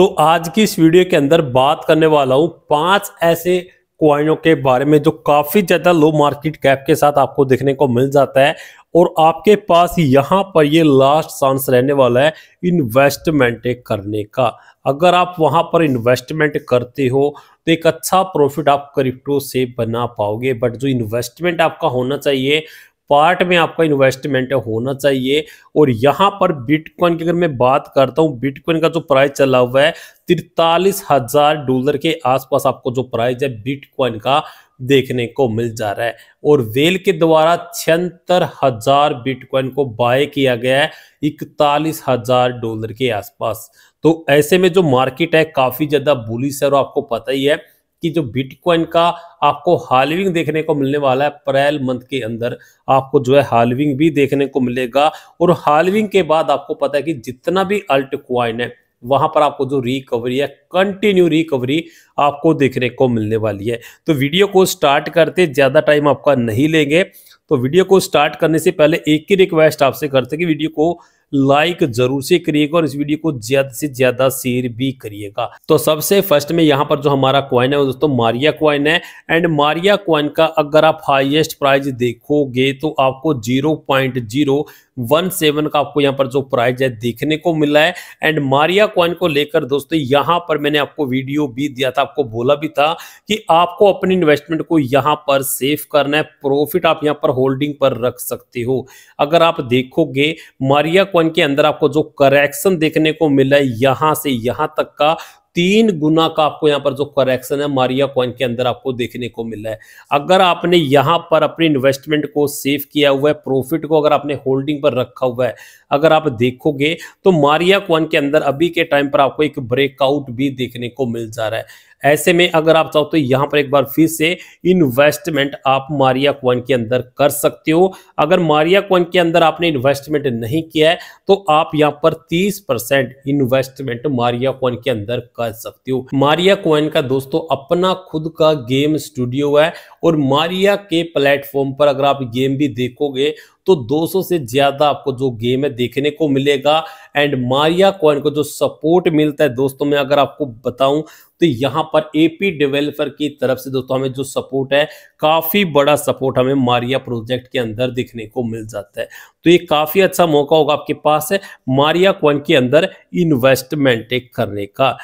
तो आज की इस वीडियो के अंदर बात करने वाला हूं पांच ऐसे क्वाइनों के बारे में जो काफी ज्यादा लो मार्केट कैप के साथ आपको देखने को मिल जाता है और आपके पास यहां पर ये लास्ट चांस रहने वाला है इन्वेस्टमेंट करने का अगर आप वहां पर इन्वेस्टमेंट करते हो तो एक अच्छा प्रॉफिट आप क्रिप्टो से बना पाओगे बट जो इन्वेस्टमेंट आपका होना चाहिए पार्ट में आपका इन्वेस्टमेंट होना चाहिए और यहाँ पर बिटकॉइन की अगर मैं बात करता हूँ बिटकॉइन का जो प्राइस चला हुआ है तिरतालीस हजार डॉलर के आसपास आपको जो प्राइस है बिटकॉइन का देखने को मिल जा रहा है और वेल के द्वारा छिहत्तर हजार बिटकॉइन को बाय किया गया है इकतालीस हजार डॉलर के आसपास तो ऐसे में जो मार्केट है काफी ज्यादा बुलिस है और आपको पता ही है कि जो बिटकॉइन का आपको हालविंग देखने को मिलने वाला है अप्रैल मंथ के अंदर आपको जो है हालविंग भी देखने को मिलेगा और हालविंग के बाद आपको पता है कि जितना भी अल्ट क्वाइन है वहां पर आपको जो रिकवरी है कंटिन्यू रिकवरी आपको देखने को मिलने वाली है तो वीडियो को स्टार्ट करते ज़्यादा टाइम आपका नहीं लेंगे तो वीडियो को स्टार्ट करने से पहले एक ही रिक्वेस्ट आपसे करते कि वीडियो को लाइक जरूर से करिएगा और इस वीडियो को ज्यादा से ज्यादा शेयर भी करिएगा तो सबसे फर्स्ट में यहाँ पर जो हमारा क्वाइन है वो दोस्तों मारिया क्वाइन है एंड मारिया क्वाइन का अगर आप हाईएस्ट प्राइज देखोगे तो आपको zero point zero one seven का आपको यहाँ पर जो प्राइज है देखने को मिला है एंड मारिया क्वाइन को लेकर दोस्तों यहाँ पर मैंने आपको वीडियो भी दिया था आपको बोला भी था कि आपको अपने इन्वेस्टमेंट को यहाँ पर सेफ करना है प्रॉफिट आप यहाँ पर होल्डिंग पर रख सकते हो अगर आप देखोगे मारिया क्वाइन ओपन के अंदर आपको जो करेक्शन देखने को मिला है यहां से यहां तक का तीन गुना का आपको यहां पर जो करेक्शन है मारिया कॉइन के अंदर आपको देखने को मिला है अगर आपने यहां पर अपने इन्वेस्टमेंट को सेव किया हुआ है प्रॉफिट को अगर आपने होल्डिंग पर रखा हुआ है अगर आप देखोगे तो मारिया कॉइन के अंदर अभी के टाइम पर आपको एक ब्रेकआउट भी देखने को मिल जा रहा है ऐसे में अगर आप चाहो तो यहाँ पर एक बार फिर से इन्वेस्टमेंट आप मारिया क्वन के अंदर कर सकते हो अगर मारिया क्वन के अंदर आपने इन्वेस्टमेंट नहीं किया है तो आप यहाँ पर 30 परसेंट इन्वेस्टमेंट मारिया क्वन के अंदर कर सकते हो मारिया क्वन का दोस्तों अपना खुद का गेम स्टूडियो है और मारिया के प्लेटफॉर्म पर अगर आप गेम भी देखोगे तो 200 से ज्यादा आपको जो गेम है देखने को मिलेगा एंड मारिया कॉइन को जो सपोर्ट मिलता है दोस्तों मैं अगर आपको बताऊं तो यहां पर एपी डेवलपर की तरफ से दोस्तों हमें जो सपोर्ट है काफी बड़ा सपोर्ट हमें मारिया प्रोजेक्ट के अंदर दिखने को मिल जाता है तो ये काफी अच्छा मौका होगा आपके पास है मारिया क्वन के अंदर इन्वेस्टमेंट करने का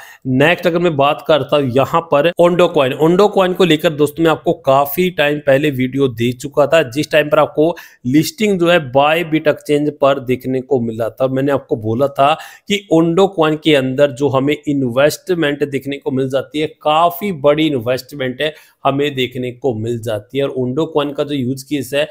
नेक्स्ट अगर मैं बात करता हूं यहां पर ओंडो क्वन ओंडो क्वन को लेकर दोस्तों मैं आपको काफी टाइम पहले वीडियो दे चुका था जिस टाइम पर आपको लिस्टिंग जो है बाय बिट एक्सचेंज पर देखने को मिला था मैंने आपको बोला था कि ओंडो क्वन के अंदर जो हमें इन्वेस्टमेंट देखने को मिल मिल जाती है काफ़ी बड़ी इन्वेस्टमेंट है हमें देखने को मिल जाती है और ओंडो क्वान का जो यूज केस है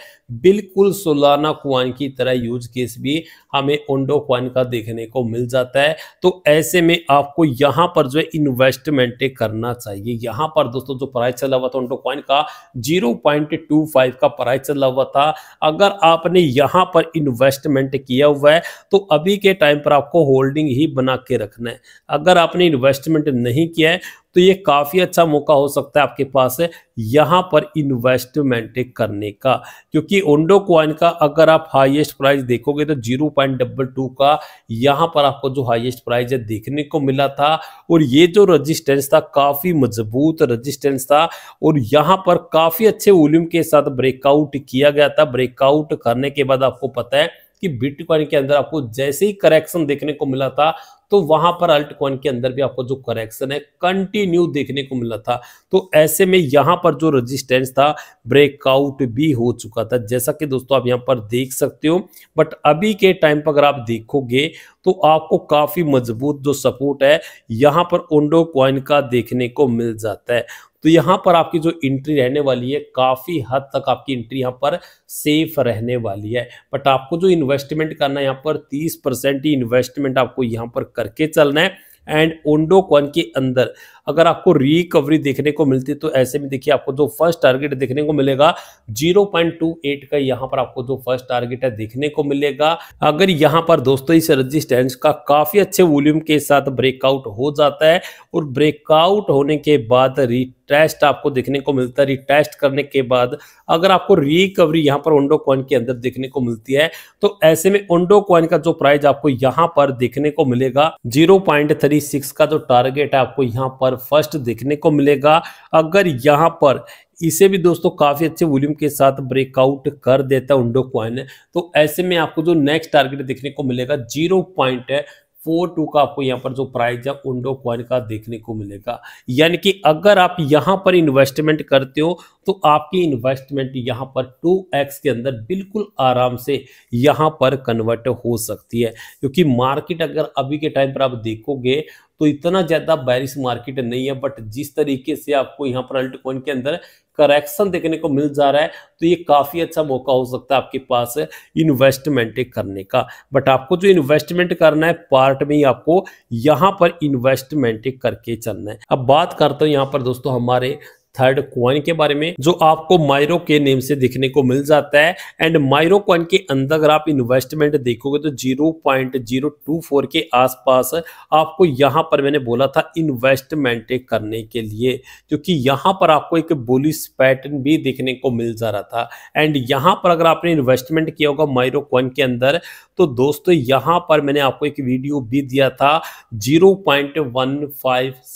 बिल्कुल सोलाना क्वान की तरह यूज केस भी हमें ओंडो क्वान का देखने को मिल जाता है तो ऐसे में आपको यहां पर जो है इन्वेस्टमेंट करना चाहिए यहां पर दोस्तों जो प्राइस चला हुआ था ओंडो क्वान का जीरो का प्राइस चला हुआ था अगर आपने यहां पर इन्वेस्टमेंट किया हुआ है तो अभी के टाइम पर आपको होल्डिंग ही बना के रखना है अगर आपने इन्वेस्टमेंट नहीं किया है तो ये काफ़ी अच्छा मौका हो सकता है आपके पास है यहां पर इन्वेस्टमेंट करने का क्योंकि ओंडो क्वाइन का अगर आप हाईएस्ट प्राइस देखोगे तो जीरो पॉइंट डबल टू का यहां पर आपको जो हाईएस्ट प्राइस है देखने को मिला था और ये जो रेजिस्टेंस था काफ़ी मजबूत रेजिस्टेंस था और यहां पर काफ़ी अच्छे वॉल्यूम के साथ ब्रेकआउट किया गया था ब्रेकआउट करने के बाद आपको पता है कि बिटकॉइन के अंदर आपको जैसे ही करेक्शन देखने को मिला था तो वहां पर अल्ट कॉइन के अंदर भी आपको जो करेक्शन है कंटिन्यू देखने को मिला था तो ऐसे में यहां पर जो रजिस्टेंस था ब्रेकआउट भी हो चुका था जैसा कि दोस्तों आप यहां पर देख सकते हो बट अभी के टाइम पर अगर आप देखोगे तो आपको काफ़ी मजबूत जो सपोर्ट है यहाँ पर ओंडो क्वाइन का देखने को मिल जाता है तो यहाँ पर आपकी जो एंट्री रहने वाली है काफ़ी हद तक आपकी एंट्री यहाँ पर सेफ रहने वाली है बट आपको जो इन्वेस्टमेंट करना है यहाँ पर तीस परसेंट ही इन्वेस्टमेंट आपको यहाँ पर करके चलना है एंड ओंडो क्वन के अंदर अगर आपको रिकवरी देखने को मिलती तो ऐसे में देखिए आपको जो फर्स्ट टारगेट देखने को मिलेगा 0.28 का यहाँ पर आपको जो फर्स्ट टारगेट है देखने को मिलेगा अगर यहाँ पर दोस्तों इस रजिस्टेंस का काफी अच्छे वॉल्यूम के साथ ब्रेकआउट हो जाता है और ब्रेकआउट होने के बाद रिटेस्ट आपको देखने को मिलता है रिटेस्ट करने के बाद अगर आपको रिकवरी यहां पर ओंडो क्वन के अंदर देखने को मिलती है तो ऐसे में ओंडो क्वन का जो प्राइस आपको यहाँ पर देखने को मिलेगा जीरो का जो टारगेट है आपको यहाँ पर फर्स्ट देखने को मिलेगा अगर यहाँ पर इसे भी दोस्तों काफ़ी अच्छे वॉल्यूम के साथ ब्रेकआउट कर देता है उंडो क्वाइन तो ऐसे में आपको जो नेक्स्ट टारगेट देखने को मिलेगा जीरो पॉइंट है फोर टू का आपको यहाँ पर जो प्राइस है उंडो क्वाइन का देखने को मिलेगा यानी कि अगर आप यहाँ पर इन्वेस्टमेंट करते हो तो आपकी इन्वेस्टमेंट यहाँ पर टू एक्स के अंदर बिल्कुल आराम से यहाँ पर कन्वर्ट हो सकती है क्योंकि मार्केट अगर अभी के टाइम पर आप देखोगे तो इतना ज़्यादा बैरिश मार्केट नहीं है बट जिस तरीके से आपको यहाँ पर अल्ट कॉइन के अंदर करेक्शन देखने को मिल जा रहा है तो ये काफ़ी अच्छा मौका हो सकता है आपके पास इन्वेस्टमेंट करने का बट आपको जो इन्वेस्टमेंट करना है पार्ट में ही आपको यहाँ पर इन्वेस्टमेंट करके चलना है अब बात करते हैं यहाँ पर दोस्तों हमारे थर्ड क्वन के बारे में जो आपको मायरो के नेम से देखने को मिल जाता है एंड माइरो क्वन के अंदर अगर आप इन्वेस्टमेंट देखोगे तो 0.024 के आसपास आपको यहां पर मैंने बोला था इन्वेस्टमेंट करने के लिए क्योंकि यहां पर आपको एक बोलिस पैटर्न भी देखने को मिल जा रहा था एंड यहाँ पर अगर आपने इन्वेस्टमेंट किया होगा मायरो क्वन के अंदर तो दोस्तों यहां पर मैंने आपको एक वीडियो भी दिया था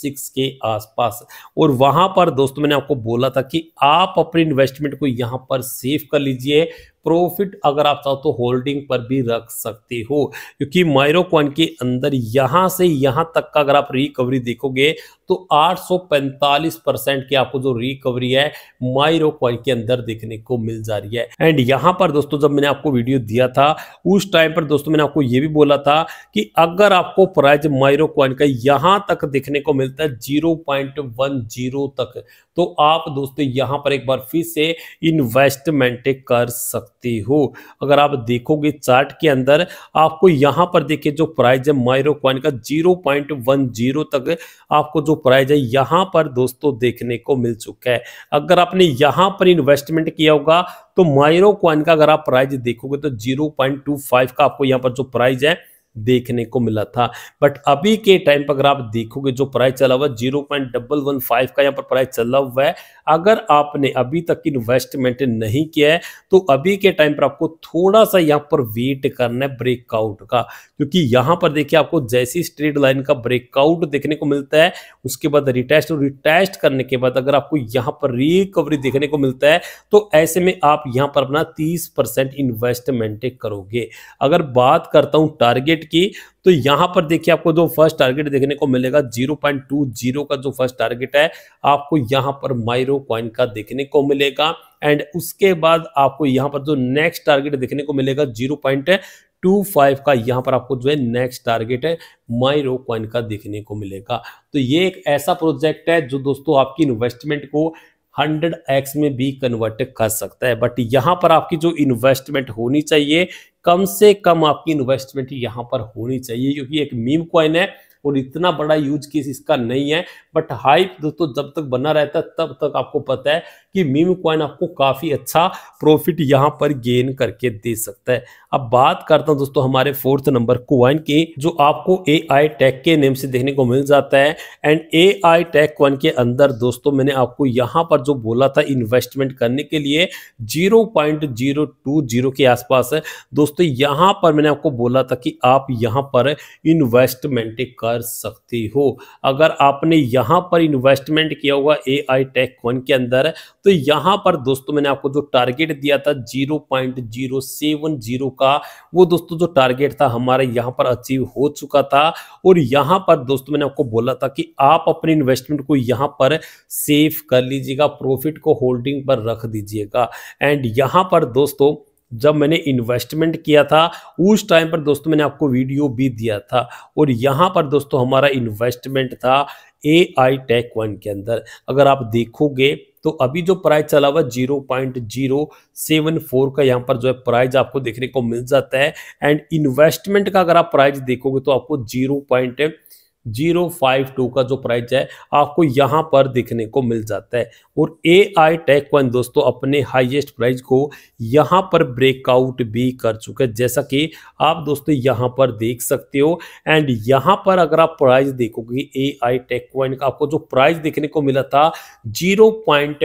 सिक्स के आसपास और वहां पर दोस्तों मैंने आपको बोला था कि आप अपने इन्वेस्टमेंट को यहां पर सेव कर लीजिए प्रॉफिट अगर आप चाहो तो होल्डिंग पर भी रख सकते हो क्योंकि माइरोकॉइन के अंदर यहां से यहाँ तक का अगर आप रिकवरी देखोगे तो 845 परसेंट की आपको जो रिकवरी है माइरोकॉइन के अंदर देखने को मिल जा रही है एंड यहाँ पर दोस्तों जब मैंने आपको वीडियो दिया था उस टाइम पर दोस्तों मैंने आपको ये भी बोला था कि अगर आपको प्राइज माइरोकॉइन का यहाँ तक देखने को मिलता है जीरो तक तो आप दोस्तों यहाँ पर एक बार फिर से इन्वेस्टमेंट कर सकते सकते हो अगर आप देखोगे चार्ट के अंदर आपको यहां पर देखिए जो प्राइस है माइरो क्वाइन का जीरो पॉइंट वन जीरो तक आपको जो प्राइस है यहां पर दोस्तों देखने को मिल चुका है अगर आपने यहां पर इन्वेस्टमेंट किया होगा तो माइरो क्वाइन का अगर आप प्राइस देखोगे तो जीरो पॉइंट टू फाइव का आपको यहाँ पर जो प्राइज है देखने को मिला था बट अभी के टाइम पर अगर आप देखोगे जो प्राइस चला हुआ है zero point double one five का यहाँ पर प्राइस चला हुआ है अगर आपने अभी तक इन्वेस्टमेंट नहीं किया है तो अभी के टाइम पर आपको थोड़ा सा यहाँ पर वेट करना है ब्रेकआउट का क्योंकि यहाँ पर देखिए आपको जैसी स्ट्रेट लाइन का ब्रेकआउट देखने को मिलता है उसके बाद रिटेस्ट और रिटेस्ट करने के बाद अगर आपको यहाँ पर रिकवरी देखने को मिलता है तो ऐसे में आप यहाँ पर अपना तीस इन्वेस्टमेंट करोगे अगर बात करता हूँ टारगेट टारगेट की तो यहां पर देखिए आपको जो फर्स्ट टारगेट देखने को मिलेगा 0.20 का जो फर्स्ट टारगेट है आपको यहां पर माइरो कॉइन का देखने को मिलेगा एंड उसके बाद आपको यहां पर जो नेक्स्ट टारगेट देखने को मिलेगा जीरो 25 का यहां पर आपको जो है नेक्स्ट टारगेट है माइरो कॉइन का देखने को मिलेगा तो ये एक ऐसा प्रोजेक्ट है जो दोस्तों आपकी इन्वेस्टमेंट को हंड्रेड एक्स में भी कन्वर्ट कर सकता है बट यहां पर आपकी जो इन्वेस्टमेंट होनी चाहिए कम से कम आपकी इन्वेस्टमेंट यहां पर होनी चाहिए क्योंकि एक मीम क्वाइन है और इतना बड़ा यूज केस इसका नहीं है बट हाइप दोस्तों जब तक बना रहता है तब तक आपको पता है कि मीम क्वाइन आपको काफ़ी अच्छा प्रॉफिट यहाँ पर गेन करके दे सकता है अब बात करता हूँ दोस्तों हमारे फोर्थ नंबर क्वाइन की जो आपको ए आई टेक के नेम से देखने को मिल जाता है and A I tech coin के अंदर दोस्तों मैंने आपको यहाँ पर जो बोला था इन्वेस्टमेंट करने के लिए zero point zero two zero के आसपास है दोस्तों यहाँ पर मैंने आपको बोला था कि आप यहाँ पर इन्वेस्टमेंट कर कर सकती हो अगर आपने यहाँ पर इन्वेस्टमेंट किया हुआ ए आई टेक वन के अंदर तो यहाँ पर दोस्तों मैंने आपको जो टारगेट दिया था zero point zero seven zero का वो दोस्तों जो टारगेट था हमारा यहाँ पर अचीव हो चुका था और यहाँ पर दोस्तों मैंने आपको बोला था कि आप अपने इन्वेस्टमेंट को यहाँ पर सेफ कर लीजिएगा प्रॉफिट को होल्डिंग पर रख दीजिएगा एंड यहाँ पर दोस्तों जब मैंने इन्वेस्टमेंट किया था उस टाइम पर दोस्तों मैंने आपको वीडियो भी दिया था और यहाँ पर दोस्तों हमारा इन्वेस्टमेंट था ए आई टेक वन के अंदर अगर आप देखोगे तो अभी जो प्राइस चला हुआ zero point zero seven four का यहाँ पर जो है प्राइस आपको देखने को मिल जाता है एंड इन्वेस्टमेंट का अगर आप प्राइस देखोगे तो आपको zero point zero five two का जो प्राइस है आपको यहाँ पर देखने को मिल जाता है और ए आई टेक वन दोस्तों अपने हाईएस्ट प्राइस को यहाँ पर ब्रेकआउट भी कर चुके हैं जैसा कि आप दोस्तों यहाँ पर देख सकते हो एंड यहाँ पर अगर आप प्राइस देखोगे ए आई टेक वन का आपको जो प्राइस देखने को मिला था zero point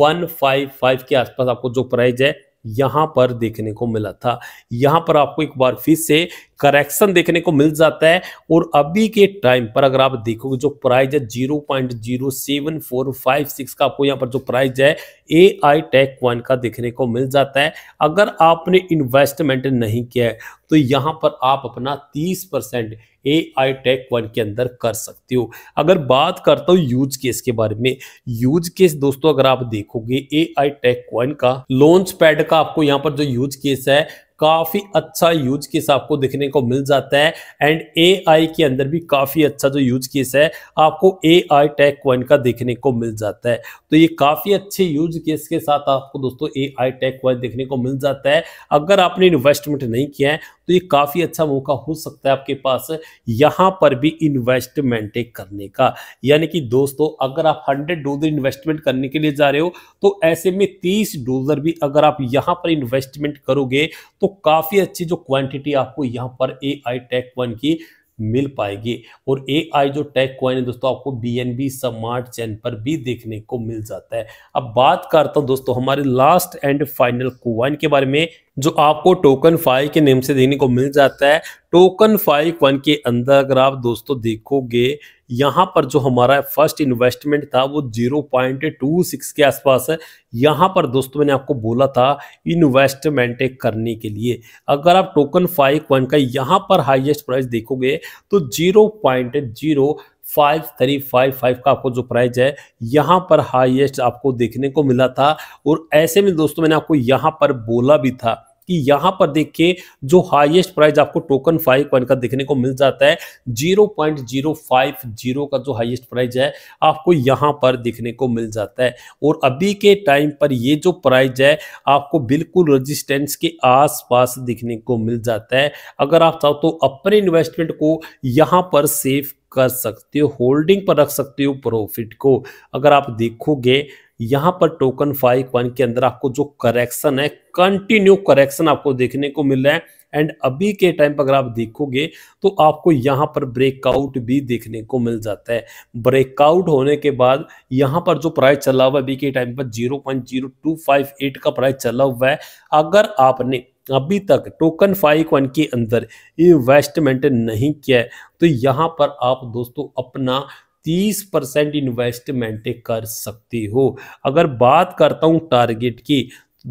one five five के आसपास आपको जो प्राइज है यहां पर देखने को मिला था यहां पर आपको एक बार फिर से करेक्शन देखने को मिल जाता है और अभी के टाइम पर अगर आप देखोगे जो प्राइस है zero point zero seven four five six का आपको यहाँ पर जो प्राइस है ए आई टेक कॉइन का देखने को मिल जाता है अगर आपने इन्वेस्टमेंट नहीं किया है तो यहाँ पर आप अपना 30 percent A I tech one के अंदर कर सकते हो अगर बात करता हूँ यूज केस के बारे में यूज केस दोस्तों अगर आप देखोगे ए आई टेक वन का लॉन्च पैड का आपको यहाँ पर जो यूज केस है काफी अच्छा यूज केस आपको देखने को मिल जाता है एंड एआई के अंदर भी काफी अच्छा जो यूज केस है आपको एआई टैग क्वाइन का देखने को मिल जाता है तो ये काफी अच्छे यूज केस के साथ आपको दोस्तों एआई टैग क्वाइन देखने को मिल जाता है अगर आपने इन्वेस्टमेंट नहीं किया है तो ये काफ़ी अच्छा मौका हो सकता है आपके पास यहां पर भी इन्वेस्टमेंट करने का यानी कि दोस्तों अगर आप हंड्रेड डॉलर इन्वेस्टमेंट करने के लिए जा रहे हो तो ऐसे में तीस डॉलर भी अगर आप यहां पर इन्वेस्टमेंट करोगे तो काफ़ी अच्छी जो क्वांटिटी आपको यहां पर ए आई टेक वन की मिल पाएगी और ए आई जो टेक कॉइन है दोस्तों आपको B N B smart chain पर भी देखने को मिल जाता है अब बात करता हूं दोस्तों हमारे लास्ट एंड फाइनल कॉइन के बारे में जो आपको टोकन फाइव के नेम से देखने को मिल जाता है टोकन फाइव वन के अंदर अगर आप दोस्तों देखोगे यहाँ पर जो हमारा फर्स्ट इन्वेस्टमेंट था वो जीरो पॉइंट टू सिक्स के आसपास है यहाँ पर दोस्तों मैंने आपको बोला था इन्वेस्टमेंट करने के लिए अगर आप टोकन फाइव वन का यहाँ पर हाईएस्ट प्राइस देखोगे तो zero point zero five three five five का आपको जो प्राइस है यहाँ पर हाईएस्ट आपको देखने को मिला था और ऐसे में दोस्तों मैंने आपको यहाँ पर बोला भी था कि यहाँ पर देखिए जो हाईएस्ट प्राइस आपको टोकन फाइव पॉइंट का देखने को मिल जाता है zero point zero five zero का जो हाईएस्ट प्राइस है आपको यहाँ पर देखने को मिल जाता है और अभी के टाइम पर ये जो प्राइस है आपको बिल्कुल रजिस्टेंस के आसपास देखने को मिल जाता है अगर आप चाहो तो अपने इन्वेस्टमेंट को यहाँ पर सेफ कर सकते हो होल्डिंग पर रख सकते हो प्रॉफिट को अगर आप देखोगे यहाँ पर टोकन फाइव वन के अंदर आपको जो करेक्शन है कंटिन्यू करेक्शन आपको देखने को मिल रहा है एंड अभी के टाइम पर अगर आप देखोगे तो आपको यहाँ पर ब्रेकआउट भी देखने को मिल जाता है ब्रेकआउट होने के बाद यहाँ पर जो प्राइस चला हुआ है अभी के टाइम पर zero point zero two five eight का प्राइस चला हुआ है अगर आपने अभी तक टोकन फाइव वन के अंदर इन्वेस्टमेंट नहीं किया है तो यहाँ पर आप दोस्तों अपना तीस परसेंट इन्वेस्टमेंट कर सकते हो अगर बात करता हूँ टारगेट की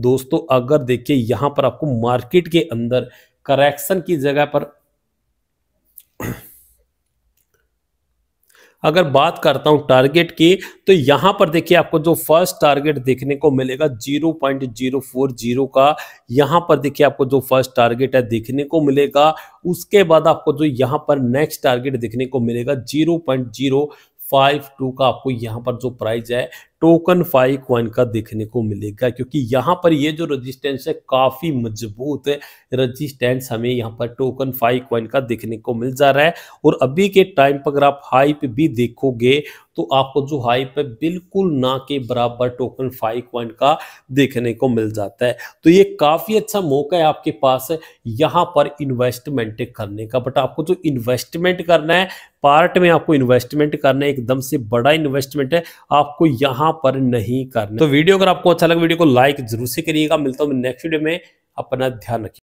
दोस्तों अगर देखिए यहाँ पर आपको मार्केट के अंदर करेक्शन की जगह पर अगर बात करता हूं टारगेट की तो यहां पर देखिए आपको जो फर्स्ट टारगेट देखने को मिलेगा 0.040 का यहां पर देखिए आपको जो फर्स्ट टारगेट है देखने को मिलेगा उसके बाद आपको जो यहां पर नेक्स्ट टारगेट देखने को मिलेगा 0.0 फाइव टू का आपको यहाँ पर जो प्राइस है टोकन फाइव क्वाइन का देखने को मिलेगा क्योंकि यहाँ पर ये जो रेजिस्टेंस है काफ़ी मजबूत है रेजिस्टेंस हमें यहाँ पर टोकन फाइव कॉइन का देखने को मिल जा रहा है और अभी के टाइम पर अगर आप हाइप भी देखोगे तो आपको जो हाइप है बिल्कुल ना के बराबर टोकन फाइव कॉइन का देखने को मिल जाता है तो ये काफ़ी अच्छा मौका है आपके पास यहाँ पर इन्वेस्टमेंट करने का बट आपको जो इन्वेस्टमेंट करना है पार्ट में आपको इन्वेस्टमेंट करना है एकदम से बड़ा इन्वेस्टमेंट है आपको यहां पर नहीं करना तो वीडियो अगर आपको अच्छा लगा वीडियो को लाइक जरूर से करिएगा मिलता हूं नेक्स्ट वीडियो में अपना ध्यान रखिए